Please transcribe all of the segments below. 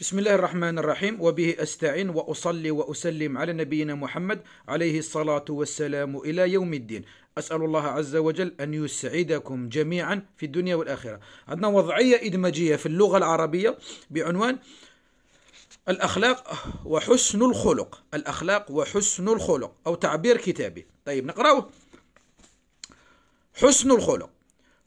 بسم الله الرحمن الرحيم وبه أستعين وأصلي وأسلم على نبينا محمد عليه الصلاة والسلام إلى يوم الدين أسأل الله عز وجل أن يسعدكم جميعا في الدنيا والآخرة عندنا وضعية إدماجية في اللغة العربية بعنوان الأخلاق وحسن الخلق الأخلاق وحسن الخلق أو تعبير كتابي طيب نقرأه حسن الخلق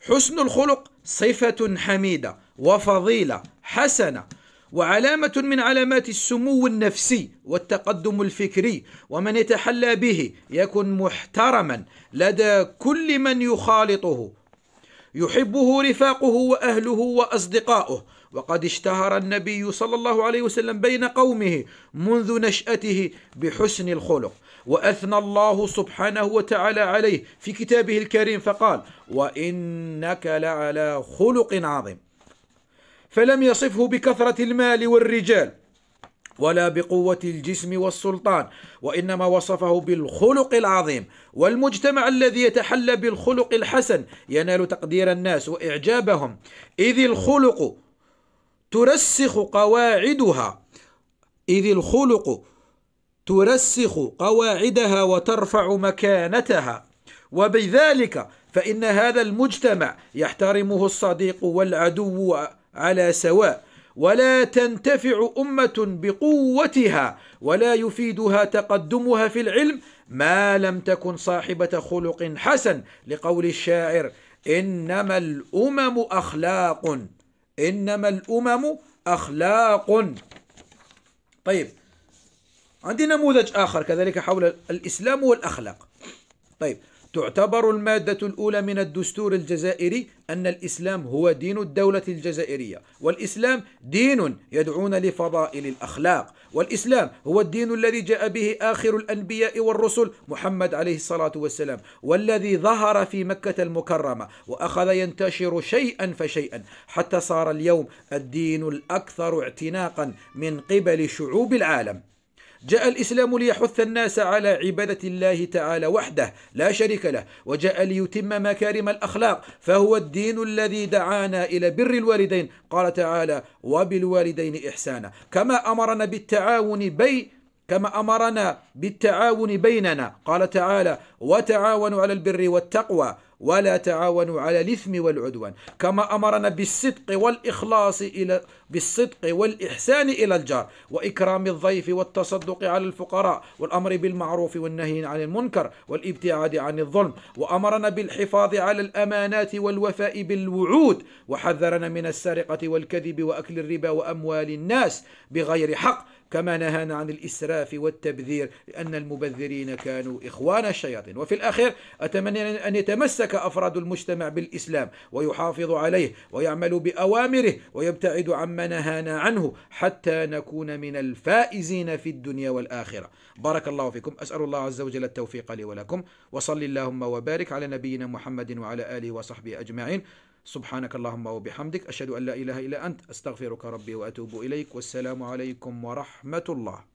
حسن الخلق صفة حميدة وفضيلة حسنة وعلامة من علامات السمو النفسي والتقدم الفكري ومن يتحلى به يكن محترما لدى كل من يخالطه يحبه رفاقه واهله واصدقاؤه وقد اشتهر النبي صلى الله عليه وسلم بين قومه منذ نشاته بحسن الخلق واثنى الله سبحانه وتعالى عليه في كتابه الكريم فقال وانك لعلى خلق عظيم فلم يصفه بكثرة المال والرجال ولا بقوة الجسم والسلطان وإنما وصفه بالخلق العظيم والمجتمع الذي يتحلى بالخلق الحسن ينال تقدير الناس وإعجابهم إذ الخلق ترسخ قواعدها إذ الخلق ترسخ قواعدها وترفع مكانتها وبذلك فإن هذا المجتمع يحترمه الصديق والعدو على سواء ولا تنتفع أمة بقوتها ولا يفيدها تقدمها في العلم ما لم تكن صاحبة خلق حسن لقول الشاعر إنما الأمم أخلاق إنما الأمم أخلاق طيب عندي نموذج آخر كذلك حول الإسلام والأخلاق طيب تعتبر المادة الأولى من الدستور الجزائري أن الإسلام هو دين الدولة الجزائرية والإسلام دين يدعون لفضائل الأخلاق والإسلام هو الدين الذي جاء به آخر الأنبياء والرسل محمد عليه الصلاة والسلام والذي ظهر في مكة المكرمة وأخذ ينتشر شيئا فشيئا حتى صار اليوم الدين الأكثر اعتناقا من قبل شعوب العالم جاء الإسلام ليحث الناس على عبادة الله تعالى وحده لا شريك له وجاء ليتم مكارم الأخلاق فهو الدين الذي دعانا إلى بر الوالدين قال تعالى وبالوالدين إحسانا كما أمرنا بالتعاون بين كما أمرنا بالتعاون بيننا قال تعالى وتعاونوا على البر والتقوى ولا تعاونوا على الإثم والعدوان كما أمرنا بالصدق والإخلاص إلى بالصدق والإحسان إلى الجار وإكرام الضيف والتصدق على الفقراء والأمر بالمعروف والنهي عن المنكر والابتعاد عن الظلم وأمرنا بالحفاظ على الأمانات والوفاء بالوعود وحذرنا من السرقة والكذب وأكل الربا وأموال الناس بغير حق كما نهانا عن الإسراف والتبذير لأن المبذرين كانوا إخوان الشياطين وفي الأخير أتمنى أن يتمسك أفراد المجتمع بالإسلام ويحافظ عليه ويعمل بأوامره ويبتعد عما نهانا عنه حتى نكون من الفائزين في الدنيا والآخرة بارك الله فيكم أسأل الله عز وجل التوفيق لي ولكم وصل اللهم وبارك على نبينا محمد وعلى آله وصحبه أجمعين سبحانك اللهم وبحمدك أشهد أن لا إله إلا أنت أستغفرك ربي وأتوب إليك والسلام عليكم ورحمة الله